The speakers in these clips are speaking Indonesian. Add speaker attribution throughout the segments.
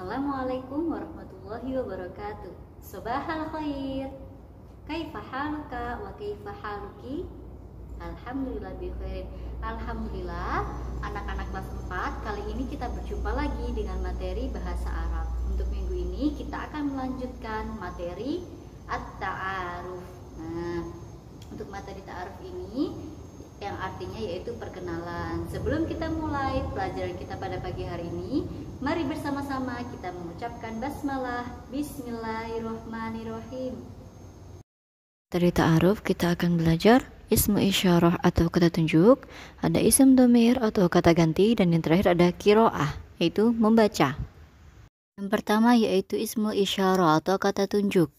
Speaker 1: Assalamualaikum warahmatullahi wabarakatuh. Sobahal khair. Kaifa haluka wa kaifa haluki? Alhamdulillah bi Alhamdulillah, anak-anak kelas 4, kali ini kita berjumpa lagi dengan materi bahasa Arab. Untuk minggu ini kita akan melanjutkan materi at-ta'aruf. Nah, untuk materi ta'aruf ini artinya yaitu perkenalan. Sebelum kita mulai pelajaran kita pada pagi hari ini, mari bersama-sama kita mengucapkan basmalah Bismillahirrohmanirrohim. Dari ta'aruf kita akan belajar ismu isyarah atau kata tunjuk, ada isim domir atau kata ganti, dan yang terakhir ada kiroah, yaitu membaca. Yang pertama yaitu ismu isyarah atau kata tunjuk,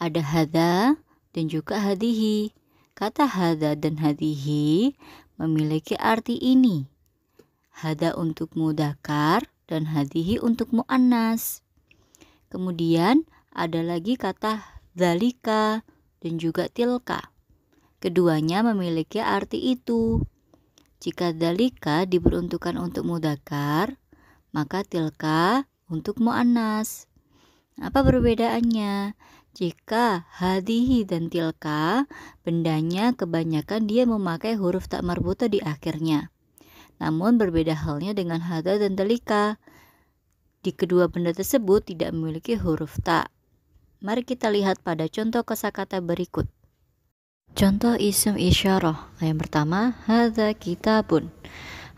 Speaker 1: ada hadha dan juga hadihi. Kata hada dan hadihi memiliki arti ini. Hada untuk mudakar dan hadihi untuk mu'annas. Kemudian ada lagi kata zalika dan juga tilka. Keduanya memiliki arti itu. Jika dalika diperuntukkan untuk mudakar, maka tilka untuk mu'annas. Apa perbedaannya? Jika hadihi dan tilka, bendanya kebanyakan dia memakai huruf tak marbuta di akhirnya. Namun berbeda halnya dengan hada dan telika. Di kedua benda tersebut tidak memiliki huruf tak. Mari kita lihat pada contoh kosakata berikut. Contoh isim isyarah. Yang pertama, hadza kitabun.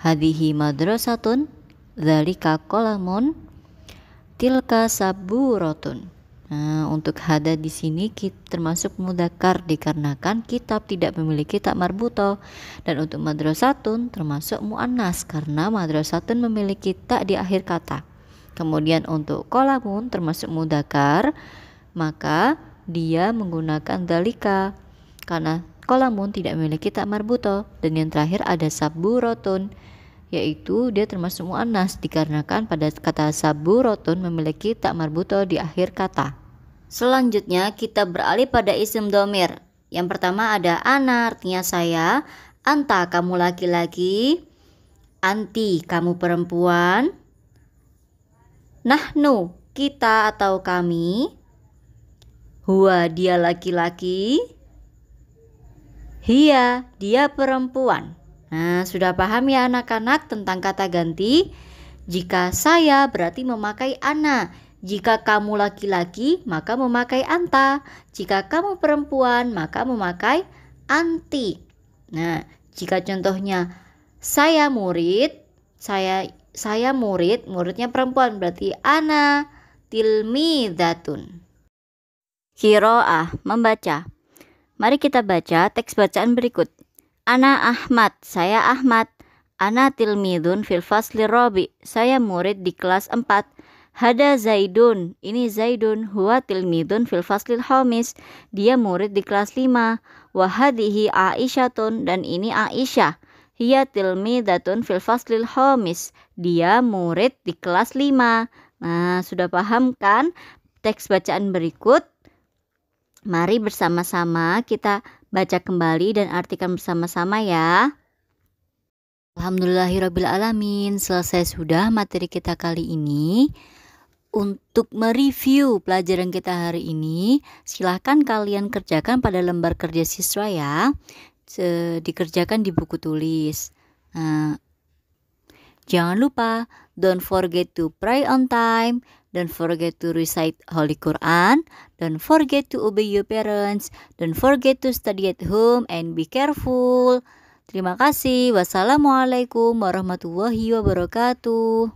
Speaker 1: Hadihi madrasatun, dzalika kolamun. tilka saburotun. Nah, untuk hada di sini kita termasuk mudakar dikarenakan kitab tidak memiliki tak marbuto dan untuk madrasatun termasuk muannas karena madrasatun memiliki tak di akhir kata. Kemudian untuk kolamun termasuk mudakar maka dia menggunakan dalika karena kolamun tidak memiliki tak marbuto dan yang terakhir ada saburotun yaitu dia termasuk mu'anas dikarenakan pada kata sabu rotun memiliki tak marbuto di akhir kata. Selanjutnya kita beralih pada isim domir. Yang pertama ada ana artinya saya, anta kamu laki-laki, anti kamu perempuan, nahnu kita atau kami, huwa dia laki-laki, hia dia perempuan. Nah, sudah paham ya anak-anak tentang kata ganti? Jika saya berarti memakai ana. Jika kamu laki-laki, maka memakai anta. Jika kamu perempuan, maka memakai anti. Nah, jika contohnya saya murid, saya saya murid, muridnya perempuan berarti ana tilmidatun. Kiroah membaca. Mari kita baca teks bacaan berikut. Ana Ahmad, saya Ahmad. Ana tilmidun fil fasli robi, saya murid di kelas 4. Hada Zaidun, ini Zaidun, huwa tilmidun fil fasli homis, dia murid di kelas 5. Wahadihi Aisyatun, dan ini Aisyah. Hiya tilmidatun fil fasli homis, dia murid di kelas 5. Nah, sudah paham kan teks bacaan berikut? Mari bersama-sama kita Baca kembali dan artikan bersama-sama ya. Alhamdulillahirrabbilalamin, selesai sudah materi kita kali ini. Untuk mereview pelajaran kita hari ini, silahkan kalian kerjakan pada lembar kerja siswa ya. Dikerjakan di buku tulis. Nah, Jangan lupa, don't forget to pray on time, don't forget to recite Holy Quran, don't forget to obey your parents, don't forget to study at home and be careful. Terima kasih. Wassalamualaikum warahmatullahi wabarakatuh.